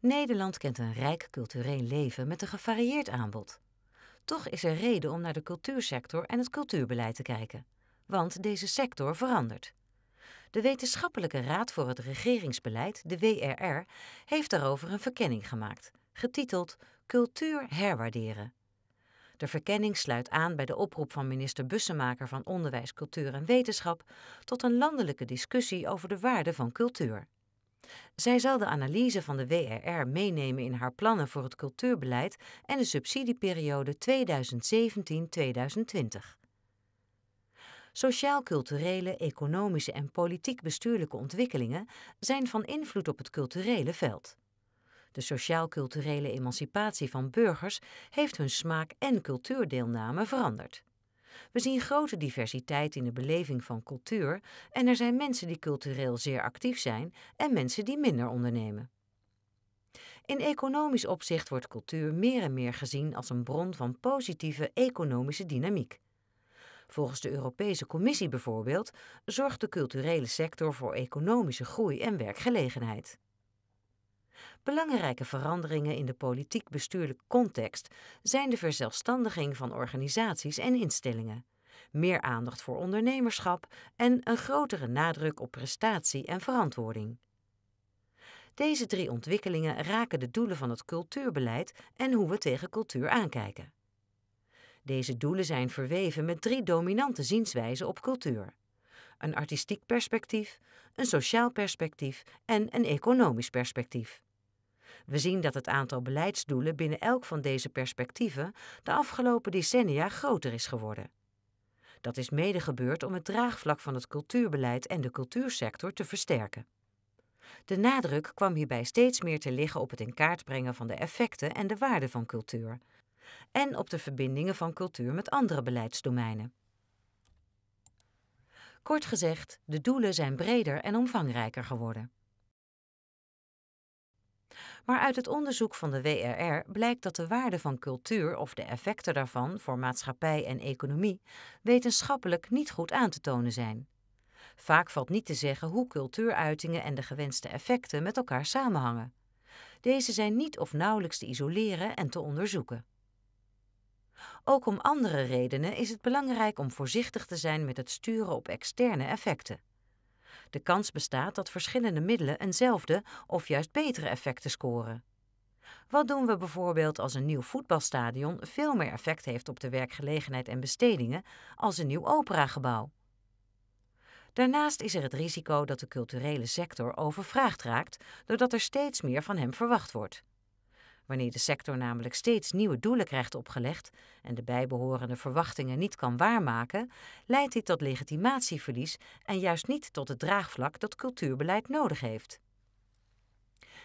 Nederland kent een rijk cultureel leven met een gevarieerd aanbod. Toch is er reden om naar de cultuursector en het cultuurbeleid te kijken, want deze sector verandert. De Wetenschappelijke Raad voor het Regeringsbeleid, de WRR, heeft daarover een verkenning gemaakt, getiteld Cultuur herwaarderen. De verkenning sluit aan bij de oproep van minister Bussemaker van Onderwijs, Cultuur en Wetenschap tot een landelijke discussie over de waarde van cultuur. Zij zal de analyse van de WRR meenemen in haar plannen voor het cultuurbeleid en de subsidieperiode 2017-2020. Sociaal-culturele, economische en politiek-bestuurlijke ontwikkelingen zijn van invloed op het culturele veld. De sociaal-culturele emancipatie van burgers heeft hun smaak en cultuurdeelname veranderd. We zien grote diversiteit in de beleving van cultuur en er zijn mensen die cultureel zeer actief zijn en mensen die minder ondernemen. In economisch opzicht wordt cultuur meer en meer gezien als een bron van positieve economische dynamiek. Volgens de Europese Commissie bijvoorbeeld zorgt de culturele sector voor economische groei en werkgelegenheid. Belangrijke veranderingen in de politiek-bestuurlijke context zijn de verzelfstandiging van organisaties en instellingen, meer aandacht voor ondernemerschap en een grotere nadruk op prestatie en verantwoording. Deze drie ontwikkelingen raken de doelen van het cultuurbeleid en hoe we tegen cultuur aankijken. Deze doelen zijn verweven met drie dominante zienswijzen op cultuur: een artistiek perspectief, een sociaal perspectief en een economisch perspectief. We zien dat het aantal beleidsdoelen binnen elk van deze perspectieven de afgelopen decennia groter is geworden. Dat is mede gebeurd om het draagvlak van het cultuurbeleid en de cultuursector te versterken. De nadruk kwam hierbij steeds meer te liggen op het in kaart brengen van de effecten en de waarde van cultuur, en op de verbindingen van cultuur met andere beleidsdomeinen. Kort gezegd, de doelen zijn breder en omvangrijker geworden. Maar uit het onderzoek van de WRR blijkt dat de waarde van cultuur of de effecten daarvan voor maatschappij en economie wetenschappelijk niet goed aan te tonen zijn. Vaak valt niet te zeggen hoe cultuuruitingen en de gewenste effecten met elkaar samenhangen. Deze zijn niet of nauwelijks te isoleren en te onderzoeken. Ook om andere redenen is het belangrijk om voorzichtig te zijn met het sturen op externe effecten. De kans bestaat dat verschillende middelen eenzelfde of juist betere effecten scoren. Wat doen we bijvoorbeeld als een nieuw voetbalstadion veel meer effect heeft op de werkgelegenheid en bestedingen als een nieuw operagebouw? Daarnaast is er het risico dat de culturele sector overvraagd raakt doordat er steeds meer van hem verwacht wordt. Wanneer de sector namelijk steeds nieuwe doelen krijgt opgelegd en de bijbehorende verwachtingen niet kan waarmaken, leidt dit tot legitimatieverlies en juist niet tot het draagvlak dat cultuurbeleid nodig heeft.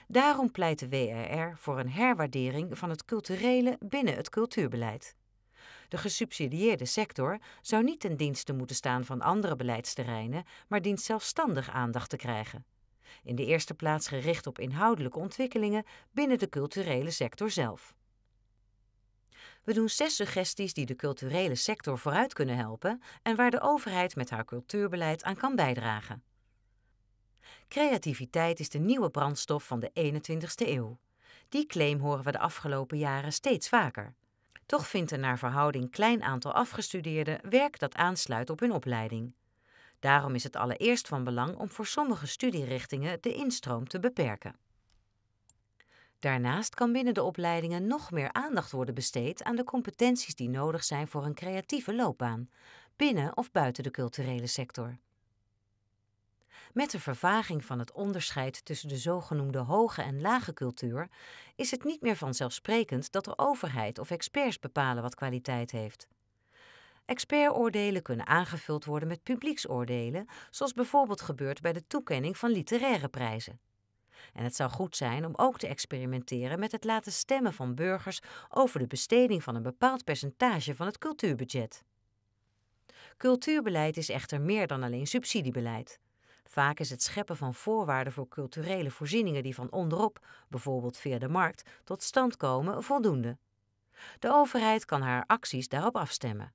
Daarom pleit de WRR voor een herwaardering van het culturele binnen het cultuurbeleid. De gesubsidieerde sector zou niet ten dienste moeten staan van andere beleidsterreinen, maar dient zelfstandig aandacht te krijgen in de eerste plaats gericht op inhoudelijke ontwikkelingen binnen de culturele sector zelf. We doen zes suggesties die de culturele sector vooruit kunnen helpen en waar de overheid met haar cultuurbeleid aan kan bijdragen. Creativiteit is de nieuwe brandstof van de 21ste eeuw. Die claim horen we de afgelopen jaren steeds vaker. Toch vindt een naar verhouding klein aantal afgestudeerden werk dat aansluit op hun opleiding. Daarom is het allereerst van belang om voor sommige studierichtingen de instroom te beperken. Daarnaast kan binnen de opleidingen nog meer aandacht worden besteed aan de competenties die nodig zijn voor een creatieve loopbaan, binnen of buiten de culturele sector. Met de vervaging van het onderscheid tussen de zogenoemde hoge en lage cultuur is het niet meer vanzelfsprekend dat de overheid of experts bepalen wat kwaliteit heeft. Expertoordelen kunnen aangevuld worden met publieksoordelen, zoals bijvoorbeeld gebeurt bij de toekenning van literaire prijzen. En het zou goed zijn om ook te experimenteren met het laten stemmen van burgers over de besteding van een bepaald percentage van het cultuurbudget. Cultuurbeleid is echter meer dan alleen subsidiebeleid. Vaak is het scheppen van voorwaarden voor culturele voorzieningen die van onderop, bijvoorbeeld via de markt, tot stand komen voldoende. De overheid kan haar acties daarop afstemmen.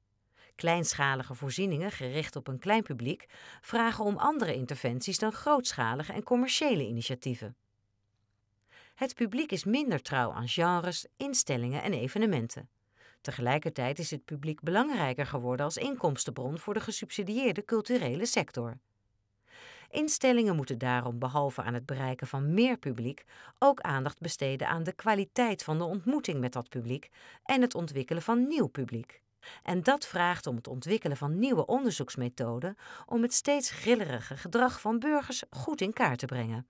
Kleinschalige voorzieningen gericht op een klein publiek vragen om andere interventies dan grootschalige en commerciële initiatieven. Het publiek is minder trouw aan genres, instellingen en evenementen. Tegelijkertijd is het publiek belangrijker geworden als inkomstenbron voor de gesubsidieerde culturele sector. Instellingen moeten daarom behalve aan het bereiken van meer publiek ook aandacht besteden aan de kwaliteit van de ontmoeting met dat publiek en het ontwikkelen van nieuw publiek. En dat vraagt om het ontwikkelen van nieuwe onderzoeksmethoden om het steeds grillerige gedrag van burgers goed in kaart te brengen.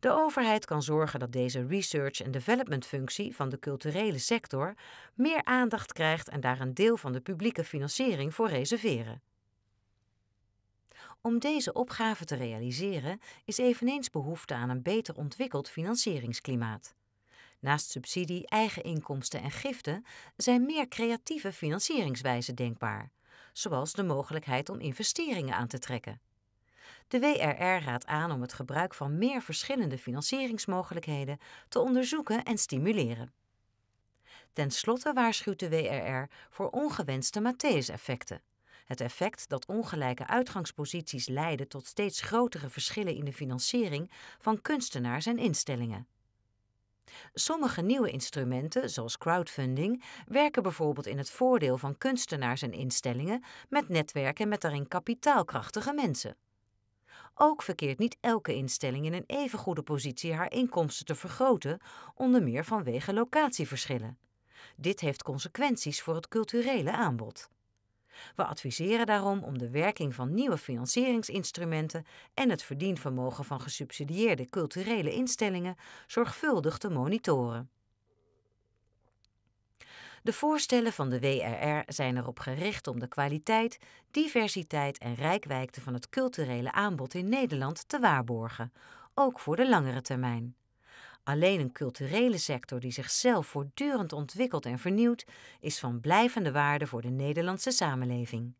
De overheid kan zorgen dat deze research- en development-functie van de culturele sector meer aandacht krijgt en daar een deel van de publieke financiering voor reserveren. Om deze opgave te realiseren is eveneens behoefte aan een beter ontwikkeld financieringsklimaat. Naast subsidie, eigen inkomsten en giften zijn meer creatieve financieringswijzen denkbaar, zoals de mogelijkheid om investeringen aan te trekken. De WRR raadt aan om het gebruik van meer verschillende financieringsmogelijkheden te onderzoeken en stimuleren. Ten slotte waarschuwt de WRR voor ongewenste Matthäus-effecten. Het effect dat ongelijke uitgangsposities leiden tot steeds grotere verschillen in de financiering van kunstenaars en instellingen. Sommige nieuwe instrumenten, zoals crowdfunding, werken bijvoorbeeld in het voordeel van kunstenaars en instellingen met netwerken met daarin kapitaalkrachtige mensen. Ook verkeert niet elke instelling in een even goede positie haar inkomsten te vergroten, onder meer vanwege locatieverschillen. Dit heeft consequenties voor het culturele aanbod. We adviseren daarom om de werking van nieuwe financieringsinstrumenten en het verdienvermogen van gesubsidieerde culturele instellingen zorgvuldig te monitoren. De voorstellen van de WRR zijn erop gericht om de kwaliteit, diversiteit en rijkwijkte van het culturele aanbod in Nederland te waarborgen, ook voor de langere termijn. Alleen een culturele sector die zichzelf voortdurend ontwikkelt en vernieuwt, is van blijvende waarde voor de Nederlandse samenleving.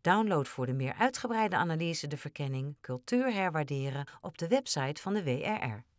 Download voor de meer uitgebreide analyse de verkenning Cultuur herwaarderen op de website van de WRR.